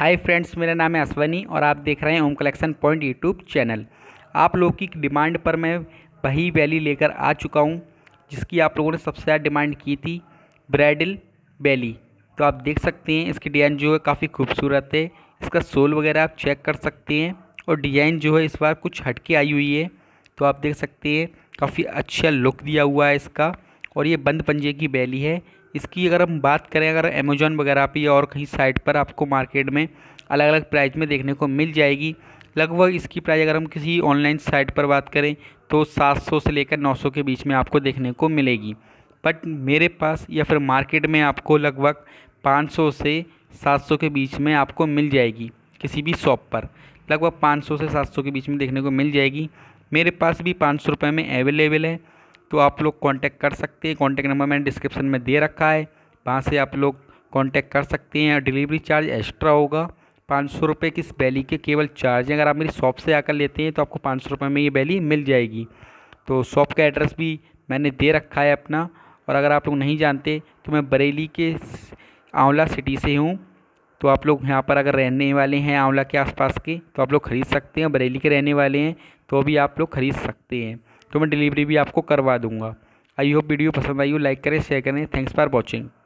hi friends मेरा नाम है अश्वनी और आप देख रहे हैं home collection point YouTube channel आप लोगों की डिमांड पर मैं बही वैली लेकर आ चुका हूँ जिसकी आप लोगों ने सबसे ज़्यादा डिमांड की थी ब्राइडल वैली तो आप देख सकते हैं इसकी डिज़ाइन जो है काफ़ी खूबसूरत है इसका सोल वगैरह आप चेक कर सकते हैं और डिज़ाइन जो है इस बार कुछ हटके आई हुई है तो आप देख सकते हैं काफ़ी अच्छा लुक दिया हुआ है इसका और ये बंद पंजे की बैली है इसकी अगर हम बात करें अगर अमेजोन वगैरह पर और कहीं साइट पर आपको मार्केट में अलग अलग प्राइस में देखने को मिल जाएगी लगभग इसकी प्राइस अगर हम किसी ऑनलाइन साइट पर बात करें तो 700 से लेकर 900 के बीच में आपको देखने को मिलेगी बट मेरे पास या फिर मार्केट में आपको लगभग 500 से 700 के बीच में आपको मिल जाएगी किसी भी शॉप पर लगभग 500 से 700 के बीच में देखने को मिल जाएगी मेरे पास भी पाँच सौ में अवेलेबल है तो आप लोग कांटेक्ट कर सकते हैं कांटेक्ट नंबर मैंने डिस्क्रिप्शन में दे रखा है वहाँ से आप लोग कांटेक्ट कर सकते हैं डिलीवरी चार्ज एक्स्ट्रा होगा पाँच सौ रुपये की इस बैली के केवल चार्ज हैं अगर आप मेरी शॉप से आकर लेते हैं तो आपको पाँच सौ रुपये में ये बैली मिल जाएगी तो शॉप का एड्रेस भी मैंने दे रखा है अपना और अगर आप लोग नहीं जानते तो मैं बरेली के आंवला सिटी से हूँ तो आप लोग यहाँ पर अगर रहने वाले हैं आंवला के आसपास के तो आप लोग ख़रीद सकते हैं बरेली के रहने वाले हैं तो भी आप लोग ख़रीद सकते हैं तो मैं डिलीवरी भी आपको करवा दूँगा आई होप वीडियो पसंद आई हो लाइक करें शेयर करें थैंक्स फॉर वॉचिंग